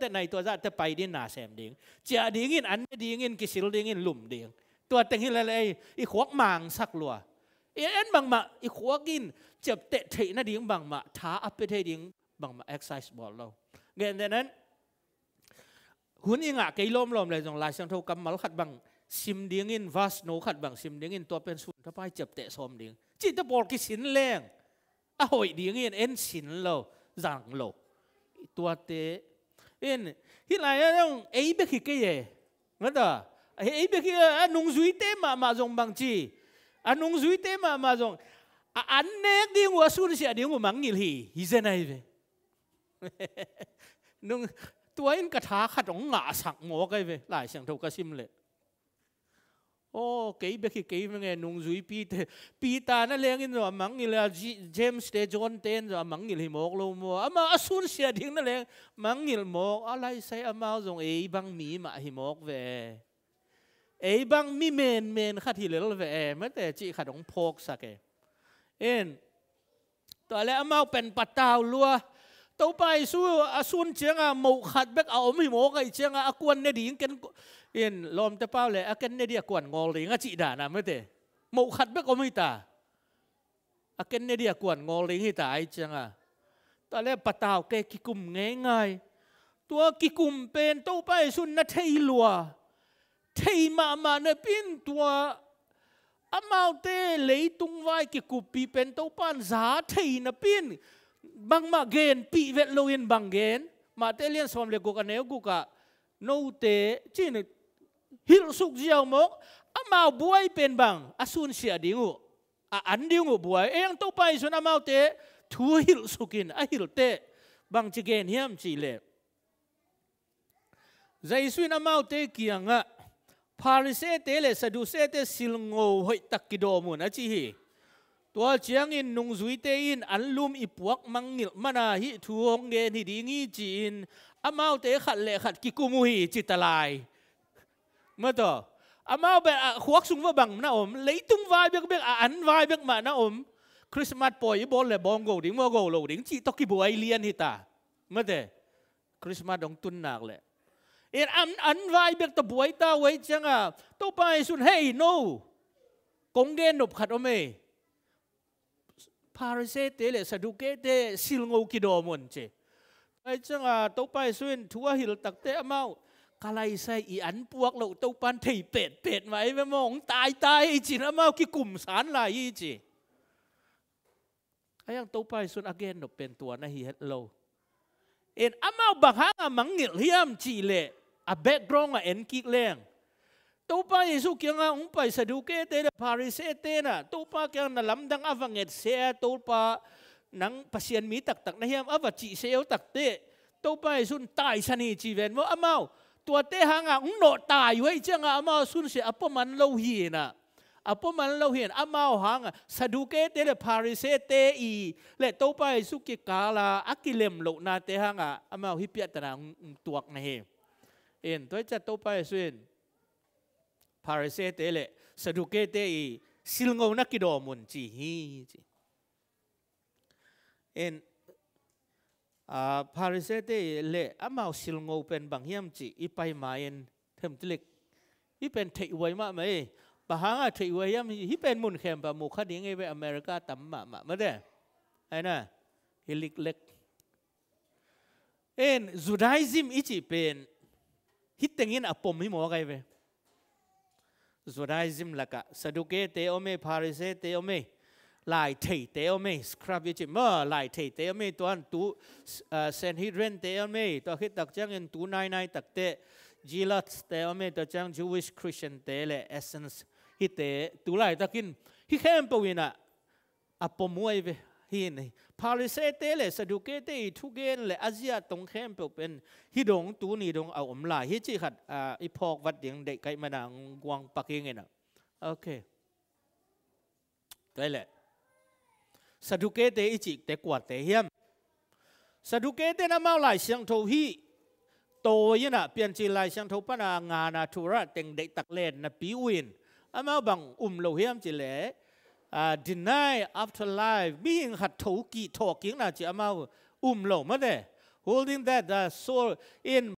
แต่ในตัวจะแตไปดิหนาแสมเดียงจะดีงินอันดีงินกิสิลดีงินหลุมเดียงตัวแต่งหินอะไรอีขวกมางสักลัวเอ็นบางมาอีขวกินเจ็บเตะเทน่าดีงบางมาท้าอัพเปเทดีงบางมาเอ็กซ์ไซส์บอลเราเงินแต่นั้นหุ่นยังอ่ะไกลล้มล้มเลยจงลายเสียงเท่ากับมัลขัดบางซิมดีงินวาสโนขัดบางซิมดีงินตัวเป็นสุนทรภัยเจ็บเตะสมเดียงจิตตะบอลกิสินแรงอ่ะหอยดีงินเอ็นสินเราจังเราตัวเตะ in hi lai yang ei be khi ke ye ngada ei be khi anung zui te ma ma jong bang chi anung zui mà ma ma jong an nek ding wa sun đi ding mang ngil hi hi ze nai ve nung anh ka tha khat ong ngã sak mo cái ve lại sang tho ka sim le ô cái bé cái cái nghe nung duy pi te pi ta na leng in rồi mắng như là James te John ten rồi mắng như mộc luôn mua ama asun sia ding na leng mắng như mộc lại say amao zong ấy bang mi mà hi mộc về ấy bang mi men men khát hi lel về mà chỉ khát ông phok sắc em en luôn ต่อไปสู้อาสุนเชียงอ่ะหมูขัดเบกเอาไม่หมูไก่เจียงอ่ะกวนเนี่ยดิ่งกันเอ็นลมจะเป้าเลยอากันเนี่ยเดียกวนงอเลยงะจีด่านะไม่เตะหมูขัดเบกเอาไม่ตาอากันเนี่ยเดียกวนงอเลยให้ตาไอเจียงอ่ะตอนแรกปะตาวแกกิกุมง่ายง่ายตัวกิกุมเป็นต่อไปสุนนะเทลัวเทยมามาเนี่ยเป็นตัวอามาเตเลยตุงไว้กิกุปีเป็นตัวปันสาเทยนะเป็น bang ma gen pi vet lo in bang gen ma te lien som le ko ka ne ku no te chin hil suk jiao mok amao buai pen bang asun sia dingu a an dingu buai eng to pai sun amao te thu hil in a hil te bang chi gen hiam chi le zai suin amao te kianga pharise te le sadu te sil ngo hoi takido mun a chi hi ตัวเชียงอินนุงซุยเตอินอันลุมอีปวกมังนิลมานาฮิทวงเดนฮิดีงีจีนอามาวเตขัดเลขัดกิกุมุฮีจิตลายเมื่อต่ออามาวเบะขวักซุงว่าบังนะอมเลยตุงวายเบกเบกอันวายเบกมานะอมคริสต์มาสปอยบอลเลยบองโกดิ้งว่าโกโลดิ้งจีตอกิบัวไอเลียนฮิตาเมื่อเตคริสต์มาสดองตุนนักเลยเอ็นอันอันวายเบกตะบวยตาไว้จังอ่ะตัวไปสุนเฮยโนกงเดนนบขัดอเม parse te le saduke te silngo kidomon che ai changa topai suin thua hil te amau kalai sai i an puak lo to pan thei pet pet mai ve mong tai tai chi na mau ki kum san la i chi ayang topai suin again no pen tua na hi het lo en amau bahanga à mangil hiam chi le a à background a à en ki leng ตัวป้าเยซูเกี่ยงอ่ะองไปสะดุกเอเตะพาริเซเตนะตัวป้าเกี่ยงนั่งลำดังอาฟังเอ็ดเสียตัวป้านั่งพัศยนมีตักตักนะเฮียมอาวัจีเซียวตักเตะตัวป้าเยซูตายชนีจีเวนว่าอามาตัวเตหางอ่ะองโนตายไว้เจ้างาอามาสุนเสียอปมันเลวีนะอาพมันเลวีนอามาหางาสะดุกเอเตะพาริเซเตอีและตัวป้าเยซูเกีกาลาอักิเลมโลนาเตหางอ่ะอามาฮิปยัตนาตัวกนะเฮียเอ็นตัวจะตัวป้าเยซูพาริเซเตเลสดุเกเตอีสิลงนักกิดอมุนจีฮีจีเอ็นพาริเซเตเลอเมาสิลงเป็นบางเฮมจีอีไปมาเอ็นเทมติลิกอีเป็นเทวยมาไหมปะหางาเทวยยามฮีเป็นมุนเข็มปะมุขดิ้งไอปอเมริกาตั้มมามาเด้ไอ้น่ะฮิลิกเล็กเอ็นจูไดซิมอีจีเป็นฮิตเต็งยินอปมฮิโมกันไป Zodaizim cả, saduke te ome parise ôm ome lại thầy tế ôm mê scrap yêu chị mơ lại thầy tế ôm mê toàn tú sen hít ren tế ôm mê tòa khi tạc trang in tú nai nai tạc tế gilat tế ôm mê tòa trang Jewish Christian tế lệ essence hít tế tú lại tạc in hít khem bầu in ạ apom à, muay về หินพาริเซเตเลสดุเกเตทุเกนเลอาเซียตรงเข้มเป็นฮิดงตูนีดงเอาอมลายฮิจิขัดอ่าอีพอกวัดียงเด็กไกมาดางกวางปักเองเนะโอเคได้แหละสดุเกเตอิจิแต่กวาดแต่เฮียมสดุเกเตน้ำมาลายเสียงโทฮีโตยนะเปลี่ยนจีลายเสียงโทปนางานาทุระเต็งเด็กตักเล่นนะปีวินอามาบังอุ่มโลเฮียมจีเล่ uh, deny afterlife being hạt thủ kỳ thọ kiến là chỉ mau um lỗ mất đấy holding that the uh, soul in